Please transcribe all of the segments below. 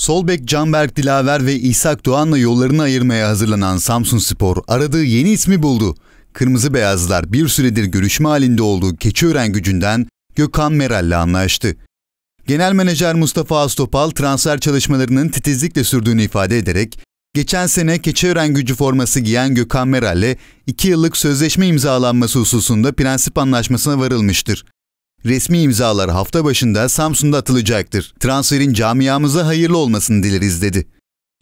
Solbek Canberk Dilaver ve İshak Doğan'la yollarını ayırmaya hazırlanan Samsun Spor aradığı yeni ismi buldu. Kırmızı Beyazlar bir süredir görüşme halinde olduğu Keçiören gücünden Gökhan Meral'le anlaştı. Genel Menajer Mustafa Astopal transfer çalışmalarının titizlikle sürdüğünü ifade ederek, geçen sene Keçiören gücü forması giyen Gökhan Meral'le 2 yıllık sözleşme imzalanması hususunda prensip anlaşmasına varılmıştır. Resmi imzalar hafta başında Samsun'da atılacaktır. Transferin camiamıza hayırlı olmasını dileriz dedi.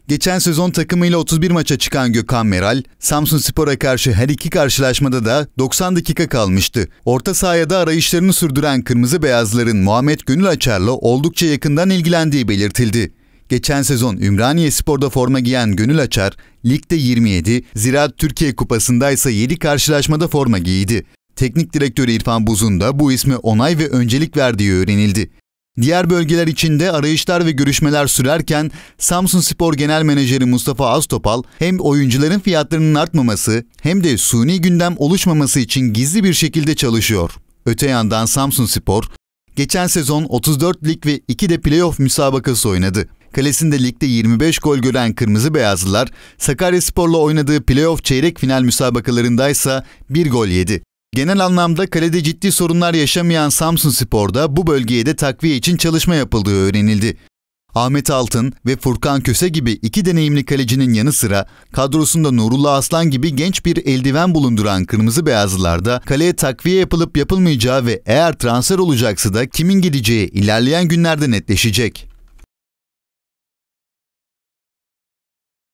Geçen sezon takımıyla 31 maça çıkan Gökhan Meral, Samsun Spor'a karşı her iki karşılaşmada da 90 dakika kalmıştı. Orta sahaya da arayışlarını sürdüren Kırmızı Beyazların Muhammed Gönül Açar'la oldukça yakından ilgilendiği belirtildi. Geçen sezon Ümraniye Spor'da forma giyen Gönül Açar, ligde 27, Ziraat Türkiye Kupası'nda ise 7 karşılaşmada forma giydi teknik direktörü İrfan Buz'un da bu isme onay ve öncelik verdiği öğrenildi. Diğer bölgeler içinde arayışlar ve görüşmeler sürerken Samsun Spor Genel Menajeri Mustafa Aztopal hem oyuncuların fiyatlarının artmaması hem de suni gündem oluşmaması için gizli bir şekilde çalışıyor. Öte yandan Samsun Spor, geçen sezon 34 lig ve 2 de playoff müsabakası oynadı. Kalesinde ligde 25 gol gören Kırmızı Beyazlılar, Sakarya Spor'la oynadığı playoff çeyrek final müsabakalarındaysa bir gol yedi. Genel anlamda kalede ciddi sorunlar yaşamayan Samsun Spor'da bu bölgeye de takviye için çalışma yapıldığı öğrenildi. Ahmet Altın ve Furkan Köse gibi iki deneyimli kalecinin yanı sıra kadrosunda Nurullah Aslan gibi genç bir eldiven bulunduran Kırmızı Beyazlılar'da kaleye takviye yapılıp yapılmayacağı ve eğer transfer olacaksa da kimin gideceği ilerleyen günlerde netleşecek.